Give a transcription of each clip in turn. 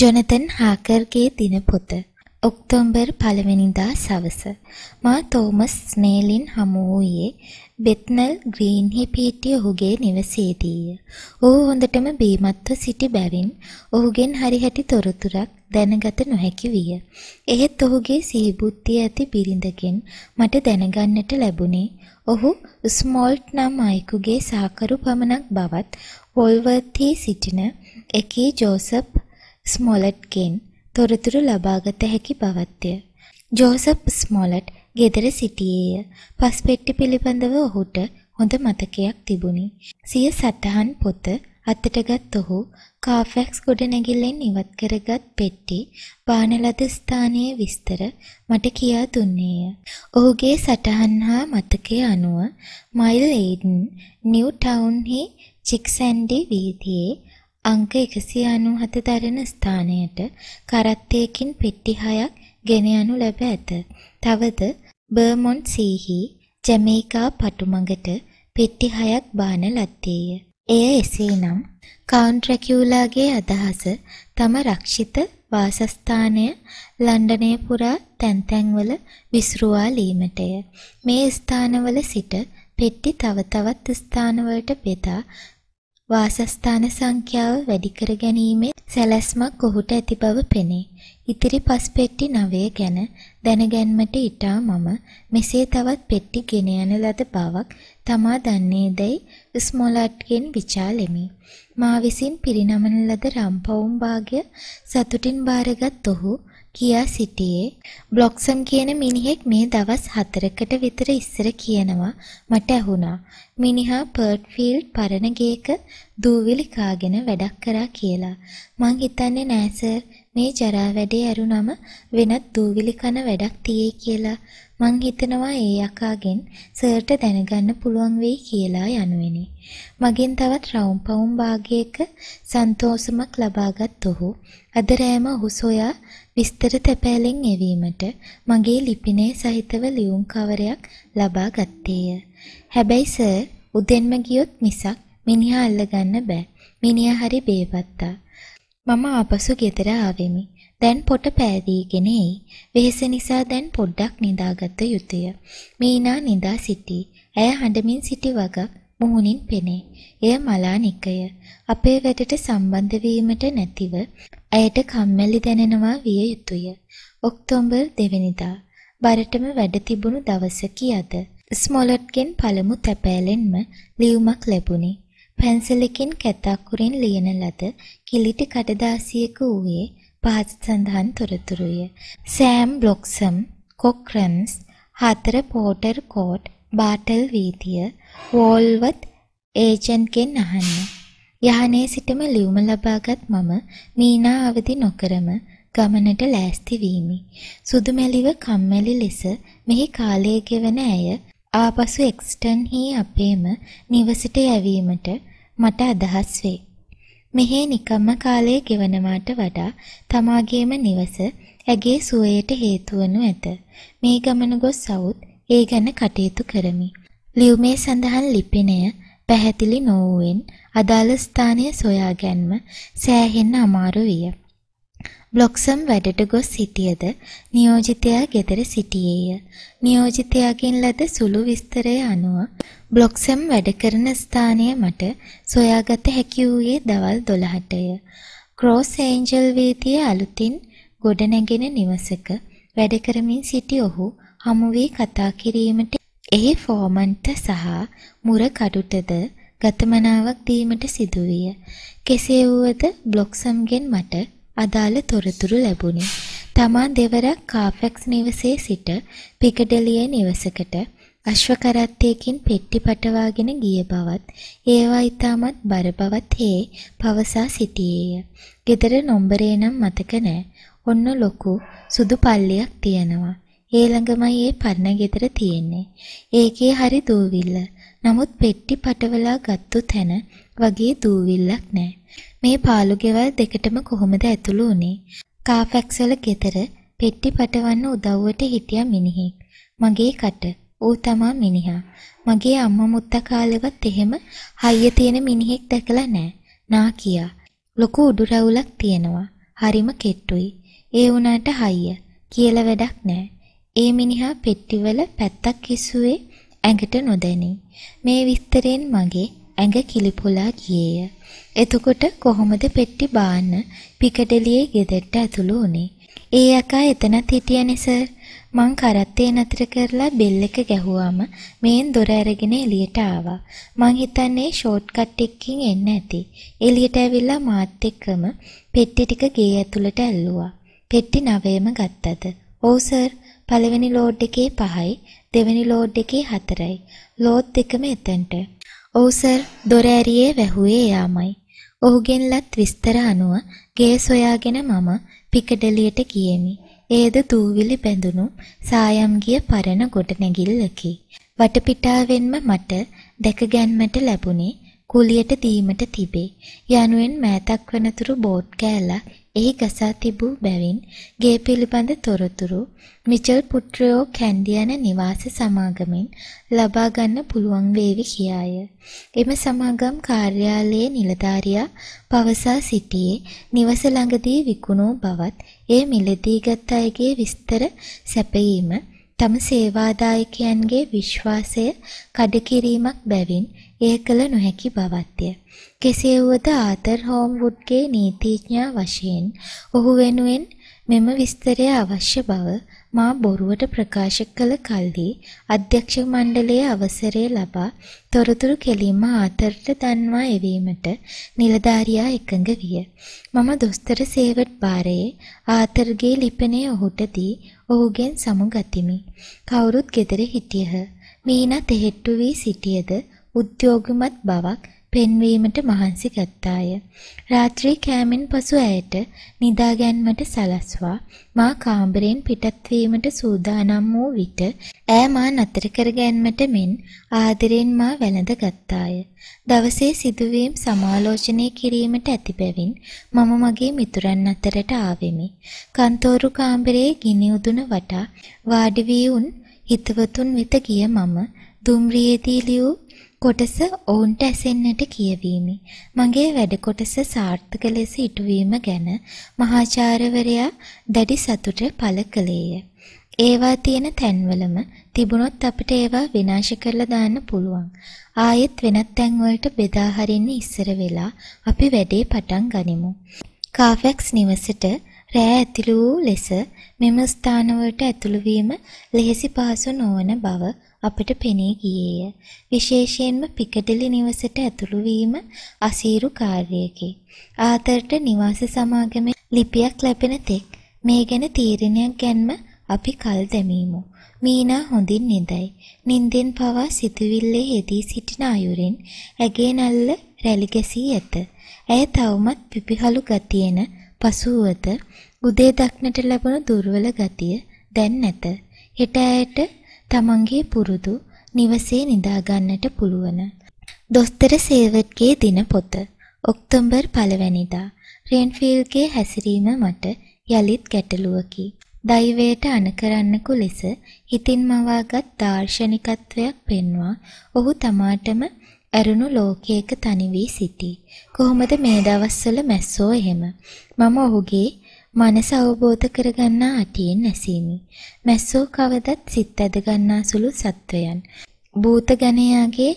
Jonathan හාකර්ගේ දිනපොත October පළවෙනිදා සවස මා Thomas ස්නේලින් හමු වූයේ බෙත්නල් ග්‍රීන්හි පිහිටි ඔහුගේ නිවසේදීය. ඔහු හොඳටම බීමත්ව සිටි බැවින් ඔහුගෙන් හරිහැටි තොරතුරක් දැනගත නොහැකි විය. එහෙත් ඔහුගේ සිහිබුද්ධිය ඇති බිරිඳගෙන් මට දැනගන්නට ලැබුණේ ඔහු ස්මෝල්ට් නම් අයෙකුගේ සහකරු පමණක් බවත් වොල්වර්තී සිටින එකී ජෝසප් ස්මොලට්ගෙන් තොරතුරු ලබාගත හැකි බවත්ය. ජෝසප් ස්මොලට් ගෙදර සිටියේය. පස්පෙට්ටි පිළිබඳව ඔහුට හොඳ මතකයක් තිබුණි. සිය සටහන් පොත අතටගත් ඔහු කාෆැක්ස් ගොඩනැගිල්ලෙන් ඉවත් කරගත් පෙට්ටි බාන ලද ස්ථානයේ විස්තර මට කියා දුන්නේය. ඔහුගේ සටහන් හා මතකය අනුව මයිල් ඒඩන් නිව් ටවුන්හි චික්සැන්ඩි වීදියේ අංක 197 දරන ස්ථානයට කරත්තයකින් පෙට්ටි හයක් ගෙන යනු ලැබ ඇත. තවද බර්මොන්ට් සීහි ජමේකා පටුමඟට පෙට්ටි හයක් බාන ලද්දේය. එය එසේනම් කවුන්ට් රැකියුලාගේ අදහස තම රක්ෂිත වාසස්ථානය ලන්ඩනය පුරා තැන්තැන්වල විස්රුවාලීමටය. මේ ස්ථානවල සිට පෙට්ටි තව තවත් ස්ථානවලට බෙදා වාසස්ථාන සංඛ්‍යාව වැඩි කර ගැනීමේ සැලැස්මක් ඔහුට ඇති බව පෙනේ. ඉතිරි පස් පෙට්ටි 9 ගැන දැනගැන්මට ඊටා මම මෙසේ තවත් පෙට්ටි ගෙන යන ලද බවක් තමා දන්නේදයි ස්මොලට්ගෙන් ਵਿਚාලෙමි. මා විසින් පිරිනමන ලද රම්පවුම් භාගය සතුටින් බාරගත් ඔහු කියා සිටියේ බ්ලොක්සම් කියන මිනිහෙක් මේ දවස් හතරකට විතර ඉස්සර කියනවා මට ඇහුණා මිනිහා පර්ට්ෆීල්ඩ් පරණ ගේක දූවිලි කාගෙන වැඩක් කරා කියලා මං හිතන්නේ නෑ සර් මේ ජරා වැඩේ ඇරුනම වෙනත් දූවිලි කන වැඩක් තියෙයි කියලා මං හිතනවා ඒ යකාගෙන් සර්ට දැනගන්න පුළුවන් වෙයි කියලා යනුවෙනි. මගෙන් තවත් රවුම් පවුම් භාගයක සන්තෝෂමක් ලබාගත් ඔහු අද රෑම ඔහු සොයා විස්තර තැපෑලෙන් එවීමට මගේ ලිපිනේ සහිතව ලියුම් කවරයක් ලබා ගත්තේය. හැබැයි සර් උදෙන්ම ගියොත් මිසක් මිනිහා අල්ලගන්න බෑ. මිනිහා හරි බේවත්තා. මම ආපසු ගෙදර ආවෙමි. දැන් පොට පෑදීගෙන එයි. වෙහෙස නිසා දැන් පොඩ්ඩක් නිදාගත යුතුය. මීනා නිදා සිටී. ඇය හඬමින් සිටි වගක් මුහුණින් පෙනේ. එය මලානිකය. අපේ වැඩට සම්බන්ධ වීමට නැතිව ඇයට කම්මැලි දැනෙනවා විය යුතුය. ඔක්තෝබර් 2 වෙනිදා බරටම වැඩ තිබුණු දවසකි අද. ස්මොලට්ගෙන් පළමු තැපෑලෙන්ම ලියුමක් ලැබුණි. පැන්සලකින් කැත අකුරින් ලියන ලද කිලිටි කඩදාසියක ඌයේ පහත සඳහන් තොරතුරුය. සෑම් බ්ලොක්සම්, කොක්රම්ස්, හතර පෝටර් කෝට්, බාටල් වීදිය, වෝල්වත් ඒජන්ට්ගෙන් අහන්න. යහනේ සිටම ලියුම ලබාගත් මම මීනා අවදි නොකරම ගමනට ලෑස්ති වීමි. සුදුමැලිව කම්මැලි ලෙස මෙහි කාලය ගෙවන ඇය ආපසු එක්ස්ටන්හි අපේම නිවසට යැවීමට මට අදහස් වේ. මෙහේ නිකම්ම කාලය ගෙවනවාට වඩා තමාගේම නිවස ඇගේ සුවයට හේතු වනු ඇත. මේ ගමන ගොස් සවුත් ඒ ගැන කටයුතු කරමි. ලියුමේ සඳහන් ලිපිනය පැහැදිලි නොවුවෙන් අදාළ ස්ථානය සොයා ගැනීම සෑහෙන්න අමාරු විය. බ්ලොක්සම් වැඩට ගොස් සිටියද නියෝජිතයා ගෙදර සිටියේය. නියෝජිතයාගෙන් ලද සුළු විස්තරය අනුව බ්ලොක්සම් වැඩ කරන ස්ථානය මට සොයාගත හැකි වූයේ දවල් 12ටය. ක්‍රෝස් ඒන්ජල් වීදියේ අලුතින් ගොඩනැගෙන නිවසක වැඩ කරමින් සිටි ඔහු හමු වී කතා කිරීමට එහි ෆෝමන්ට සහ මුරකඩුටද ගතමනාවක් දීමට සිදුවිය. කෙසේ වුවද බ්ලොක්සම්ගෙන් මට අදාළ තොරතුරු ලැබුණි. තමා දෙවරක් කාෆැක්ස් නිවසේ සිට පිකඩලිය නිවසකට අශ්වකරත්තයකින් පෙට්ටි පටවාගෙන ගිය බවත් ඒවා ඊටමත් බර බවත් හේ පවසා සිටියේය. gedara නොම්බරේ නම් මතක නෑ. ඔන්න ලොකු සුදු පල්ලියක් තියෙනවා. ඒ ළඟමයි ඒ පරණ ගෙදර තියෙන්නේ. ඒකේ හරි දූවිල්ල. නමුත් පෙට්ටි පටවලා ගත්තු තැන වගේ දූවිල්ලක් නෑ. මේ පාළු ගෙවල් දෙකටම කොහොමද ඇතුළු වුනේ? කාෆැක්ස් වල ගෙදර පෙට්ටි පටවන්න උදව්වට හිටියා මිනිහෙක්. මගේ කට ඌ තමා මිනිහා. මගේ අම්මා මුත්තා කාලෙවත් එහෙම හයිය තියෙන මිනිහෙක් දැකලා නෑ. නා කියා. ලොකු උඩු රැවුලක් තියෙනවා. හරිම කෙට්ටුයි. ඒ වුණාට හයිය කියලා වැඩක් නෑ. ඒ මිනිහා පෙට්ටිවල පැත්තක් කිස්සුවේ ඇඟට නොදැනී. මේ විස්තරයෙන් මගේ ඇඟ කිලිපොලා ගියේය. එතකොට කොහොමද පෙට්ටි බාන්න පිකඩලියේ ගෙදරට ඇතුළු වුනේ? ඒ යකා එතනත් හිටියනේ සර්. මං කරත්තේ නතර කරලා බෙල් එක ගැහුවාම මේන් දොර අරගෙන එළියට ආවා. මං හිතන්නේ ෂෝට්කට් එකකින් එන්න ඇති. එළියට ඇවිල්ලා මාත් එක්කම පෙට්ටි ටික ගේ ඇතුළට ඇල්ලුවා. පෙට්ටි නවයම ගත්තද? ඔව් සර්. පළවෙනි ලෝඩ් එකේ 5යි, දෙවෙනි ලෝඩ් එකේ 4යි. ලෝඩ් දෙකම එතනට. "ඔව් සර්, දොර ඇරියේ වැහුවේ යාමයි." ඔහුගෙන් ලත් විස්තර අනුව ගේ සොයාගෙන මම පිකඩලියට ගියෙමි. එයද දූවිලි බැඳුණු සායම් ගිය පරණ ගොඩනැගිල්ලකි. වටපිටාවෙන්ම මට දැකගැන්මට ලැබුණේ කුලියට දීමට තිබේ. යනුවෙන් මෑතක් වනතුරු බෝට් කෑල්ලා එහි ගසා තිබූ බැවින් ගේ පිළිබඳ තොරතුරු මිචල් පුත්‍රයෝ කැන්ඩි යන නිවාස සමාගමෙන් ලබා ගන්න පුළුවන් වේවි කියාය. එම සමාගම් කාර්යාලයේ නිලධාරියා පවසා සිටියේ නිවස ළඟදී විකුණූ බවත් එය මිලදී ගත් අයගේ විස්තර සැපයීම තම සේවාදායකයන්ගේ විශ්වාසය කඩකිරීමක් බැවින් එය කළ නොහැකි බවත්ය. කෙසේ වුවද ආතර් හෝම්වුඩ්ගේ නීතිඥයා වශයෙන් ඔහු වෙනුවෙන් මෙම විස්තරය අවශ්‍ය බව මා බොරුවට ප්‍රකාශ කළ කල්හි අධ්‍යක්ෂ මණ්ඩලයේ අවසරය ලබා තොරතුරු කෙලින්ම ආතරට දන්වා එවීමට නිලධාරියා එකඟ විය. මම දොස්තර සේවට් බාරයේ ආතරගේ ලිපිනේ ඔහුට දී ඔහුගෙන් සමුගතිමි. කවුරුත් ගෙදර හිටියහ. මීනා තෙහෙට්ටු වී සිටියද උද්‍යෝගිමත් බවක් පෙන්වීමට මහන්සි ගත්තාය. රාත්‍රී කෑමෙන් පසු ඇයට නිදාගැන්මට සලස්වා මා කාමරයෙන් පිටත් වීමට සූදානම් වූ විට ඈ මා නතර කර ගැනීමට මෙන් ආදරෙන් මා වැළඳ ගත්තාය. දවසේ සිදුවීම් සමාලෝචනය කිරීමට ඇති බැවින් මම මගේ මිතුරන් අතරට ආවෙමි. කන්තෝරු කාමරයේ ගිනි උදුන වටා වාඩි වී උන් හිතවතුන් වෙත ගිය මම දුම්රියේදී ලියූ කොටස ඔවුන්ට ඇසෙන්නට කියවීමි. මගේ වැඩ කොටස සාර්ථක ලෙස ඉටුවීම ගැන මහාචාර්යවරයා දැඩි සතුට පළ කළේය. ඒවා තියෙන තැන්වලම තිබුණොත් අපිට ඒවා විනාශ කරලා දාන්න පුළුවන්. ආයෙත් වෙනත් තැන්වලට බෙදා හරින්න ඉස්සර වෙලා අපි වැඩේ පටන් ගනිමු. කාෆැක්ස් නිවසේට රෑ ඇතුළු ලෙස මෙම ස්ථානවලට ඇතුළු වීම ලෙහෙසි පහසු නොවන බව අපට පෙනී ගියේය. විශේෂයෙන්ම පිකඩලි නිවසට ඇතුළු වීම අසීරු කාර්යයකි. ආතරට නිවාස සමාගමේ ලිපියක් ලැබෙන තෙක් මේ ගැන තීරණයක් ගැනීම අපි කල් දැමීමු. මීනා හොඳින් නිදයි. නින්දෙන් පවා සිතුවිල්ලේ යෙදී සිටින අයුරින් ඇගේ නල්ල රැලි ගැසී ඇත. ඇය තවමත් පිපිහලු ගතියෙන පසුවත උදේ දක්නට ලැබුණු දුර්වල ගතිය දැන් නැත. හෙට ඇයට තමන්ගේ පුරුදු නිවසේ නිදාගන්නට පුළුවන. දොස්තර සේවට්ගේ දින පොත ඔක්තෝබර් පළවැනිදා රෙන්ෆිල්ගේ හැසිරීම මට යළිත් ගැටලුවකි. දෛවයට අනකරන්නකු ලෙස හිතින් මවාගත් දාර්ශනිකත්වයක් පෙන්වා ඔහු තමාටම ඇරුණු ලෝකයක තනි වී සිටී. කොහොමද මේ දවස්වල මැස්සෝ එහෙම? මම ඔහුගේ මනස අවබෝධ කරගන්නා අටියෙන් ඇසීමි. මැස්සෝ කවදත් සිත් ඇද ගන්නා සුළු සත්වයන්. භූත ගණයාගේ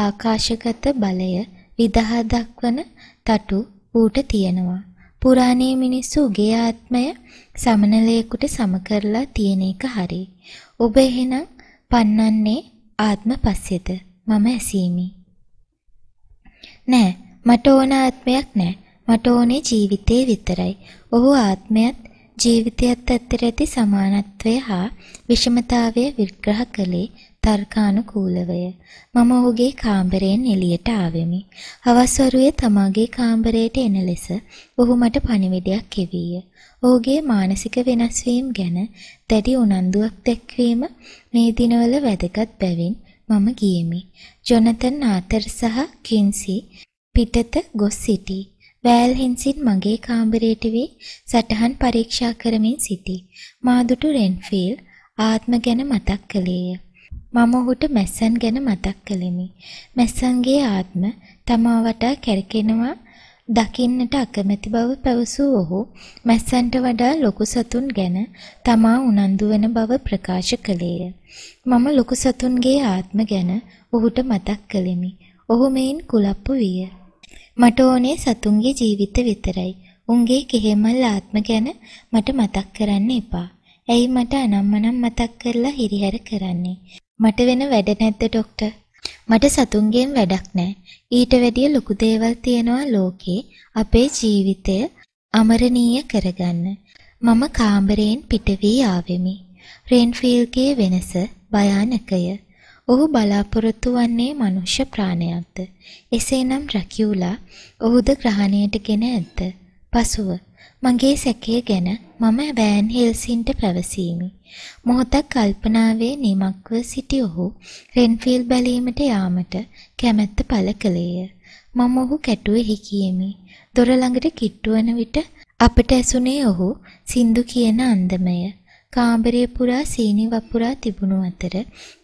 ආකාශගත බලය විදහා දක්වන තටු ඌට තියෙනවා. පුරාණයේ මිනිස්සු උගේ ආත්මය සමනලයකට සම කරලා තියෙන එක හරි. ඔබ එහෙනම් පන්නන්නේ ආත්ම පස්සෙද? මම ඇසීමි. නෑ, මට ඕන ආත්මයක් නෑ. මට ඕනේ ජීවිතේ විතරයි. ඔහු ආත්මයත් ජීවිතයත් අතර ඇති සමානත්වය හා විෂමතාවය විග්‍රහ කළේ තර්කානුකූලවය. මම ඔහුගේ කාමරයෙන් එළියට ආවෙමි. හවස් වරුවේ තමාගේ කාමරයට එන ලෙස ඔහු මට පණිවිඩයක් එවීය. ඔහුගේ මානසික වෙනස්වීම ගැන දැඩි උනන්දුවක් දැක්වීම මේ දිනවල වැදගත් බැවින් මම ගියෙමි. ජොනතන් ආතර් සහ කින්සි පිටත ගොස් සිටී. වෑල්හින්සින් මගේ කාමරයට වී සටහන් පරීක්ෂා කරමින් සිටි. මා දුටු රෙන්ෆීල් ආත්ම ගැන මතක් කළේය. මම ඔහුට මැස්සන් ගැන මතක් කළෙමි. මැස්සන්ගේ ආත්ම තමා වටා කැරකෙනවා දකින්නට අකමැති බව පැවසූ ඔහු මැස්සන්ට වඩා ලොකු සතුන් ගැන තමා උනන්දු වෙන බව ප්‍රකාශ කළේය. මම ලොකු සතුන්ගේ ආත්ම ගැන ඔහුට මතක් කළෙමි. ඔහු මෙයින් කුලප්පු විය. මට ඕනේ සතුන්ගේ ජීවිත විතරයි. උන්ගේ කෙහෙමල් ආත්ම ගැන මට මතක් කරන්න එපා. ඇයි මට අනම්මනම් මතක් කරලා හිරිහැර කරන්නේ? මට වෙන වැඩ නැද්ද ડોක්ටර්? මට සතුන්ගෙන් වැඩක් නැහැ. ඊට වැඩිය ලොකු දේවල් තියෙනවා ලෝකේ. අපේ ජීවිතය අමරණීය කරගන්න. මම කාමරයෙන් පිට වී ආවෙමි. රේන්ෆීල්ගේ වෙනස භයානකය. ඔහු බලාපොරොත්තු වන්නේ මනුෂ්‍ය ප්‍රාණයක්ද? එසේනම් රැකියුලා ඔහුද ග්‍රහණයට ගෙන ඇත. පසුව මගේ සැකය ගැන මම වෑන් හෙල්සින්ට පැවසීමි. මොහොතක් කල්පනාවේ නිමක්ව සිටි ඔහු රෙන්ෆිල් බැලීමට යාමට කැමැත්ත පළ කළේය. මම ඔහු කැටුවේ හිකියෙමි. දොර ළඟට කිට්ටු වන විට අපට ඇසුනේ ඔහු සින්දු කියන අන්දමය. කාමරය පුරා සීනි වපුරා තිබුණු අතර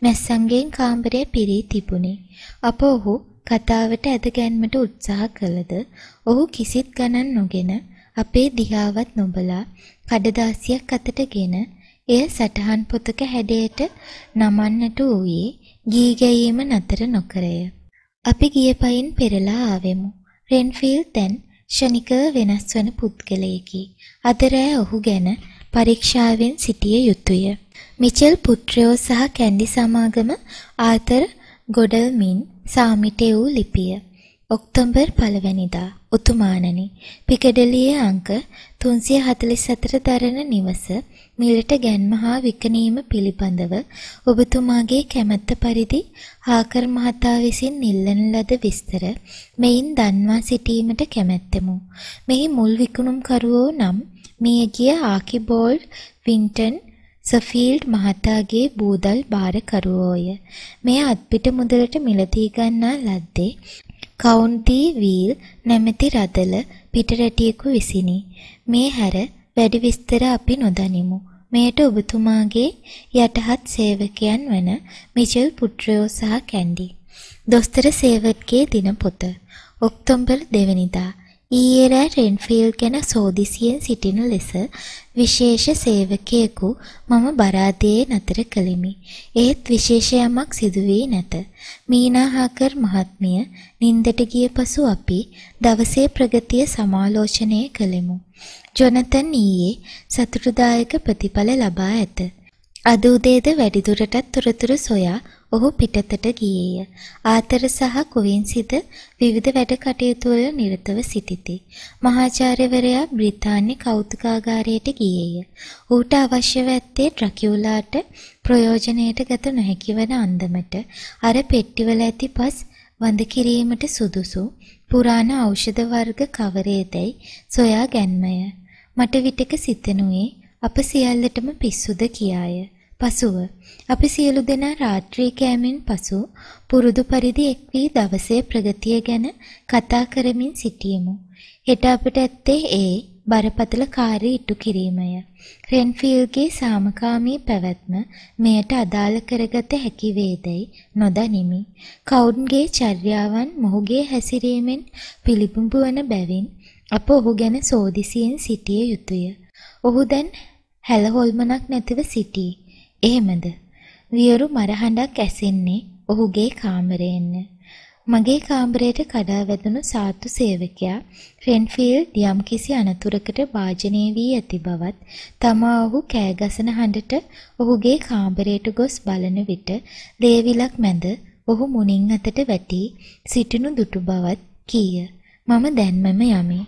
මැස්සන්ගෙන් කාමරය පිරී තිබුණේ. අප ඔහු කතාවට ඇද ගැන්මට උත්සාහ කළද ඔහු කිසිත් ගණන් නොගෙන අපේ දිහාවත් නොබලා කඩදාසියක් අතටගෙන එය සටහන් පොතක හැඩයට නමන්නට වූයේ ගී ගැයීම නතර නොකරය. අපි ගිය පයින් පෙරලා ආවෙමු. රෙන්ෆීල් දැන් ෂණිකව වෙනස් වන පුද්ගලයෙකි. අද රෑ ඔහු ගැන පරීක්ෂාවෙන් සිටිය යුතුය. මිචෙල් පුත්‍රයෝ සහ කැන්ඩි සමාගම ආතර් ගොඩල්මින් සාමිටේ වූ ලිපිය. ඔක්තෝබර් පළවැනිදා උතුමාණනි පිකඩලියේ අංක 344 දරන නිවස මිලට ගැන්ම හා විකණීම පිළිබඳව ඔබතුමාගේ කැමැත්ත පරිදි හාකර් මහතා විසින් නිල්ලන ලද විස්තර මෙයින් දන්වා සිටීමට කැමැත්තෙමු. මෙහි මුල් විකුණුම්කරුවෝ නම් මියගිය ආකිබෝල්ඩ් වින්ටන් සෆීල්ඩ් මහතාගේ බූදල් භාරකරුවෝය. මෙය අත්පිට මුදලට මිලදී ගන්නා ලද්දේ කවුන්ටි වීල් නැමැති රදල පිටරැටියෙකු විසිනි. මේ හැර වැඩි විස්තර අපි නොදනිමු. මෙයට ඔබතුමාගේ යටහත් සේවකයන් වන මිචල් පුට්‍රයෝ සහ කැන්ඩි. දොස්තර සේවට්ගේ දිනපොත. ඔක්තෝබර් දෙවනිදා ඊයේ රෑ රෙන්ෆීල්ඩ් ගැන සෝදිසියෙන් සිටින ලෙස විශේෂ සේවකයෙකු මම බරාදියේ නතර කළෙමි. එහෙත් විශේෂ යමක් සිදු වී නැත. මීනා හාකර් මහත්මිය නින්දට ගිය පසු අපි දවසේ ප්‍රගතිය සමාලෝචනය කළෙමු. ජොනතන් ඊයේ සතුටුදායක ප්‍රතිඵල ලබා ඇත. අද උදේද වැඩිදුරටත් තොරතුරු සොයා ඔහු පිටතට ගියේය. ආතර සහ කුවින්සිද විවිධ වැඩ කටයුතු වල නිරතව සිටිති. මහාචාර්යවරයා බ්‍රිතාන්‍ය කෞතුකාගාරයට ගියේය. ඌට අවශ්‍ය වත්තේ ඩ්‍රකියුලාට ප්‍රයෝජනයට ගත නොහැකි වන අන්දමට අර පෙට්ටිවල ඇති පස් වඳ කිරීමට සුදුසු පුරාණ ඖෂධ වර්ග කවරේදයි සොයා ගැන්මය. මට විටක සිතනුවේ අප සියල්ලටම පිස්සුද කියාය. පසුව අපි සියලු දෙනා රාත්‍රී කෑමෙන් පසු පුරුදු පරිදි එක් වී දවසේ ප්‍රගතිය ගැන කතා කරමින් සිටියෙමු. හෙට අපට ඇත්තේ ඒ බරපතල කාර්ය ඉටු කිරීමය. රෙන්ෆීල්ගේ සාමකාමී පැවැත්ම මෙයට අදාළ කරගත හැකි වේදයි නොදනිමි. කවුන්ගේ චර්යාවන් මොහුගේ හැසිරීමෙන් පිළිබිඹු වන බැවින් අප ඔහු ගැන සෝදිසියෙන් සිටිය යුතුය. ඔහු දැන් හැලහොල්මනක් නැතිව සිටී. එහෙමද? වියරු මරහඬක් ඇසෙන්නේ ඔහුගේ කාමරයෙන්ම. මගේ කාමරයට කඩා වැදුණු සාත්තු සේවකයා රෙන්ෆීල්ඩ් යම්කිසි අනතුරකට භාජනය වී ඇති බවත් තමා ඔහු කෑගසන හඬට ඔහුගේ කාමරයට ගොස් බලන විට දේවිලක් මැද ඔහු මුණින් අතට වැටි සිටිනු දුටු බවත් කීය. මම දැන්මම යමි.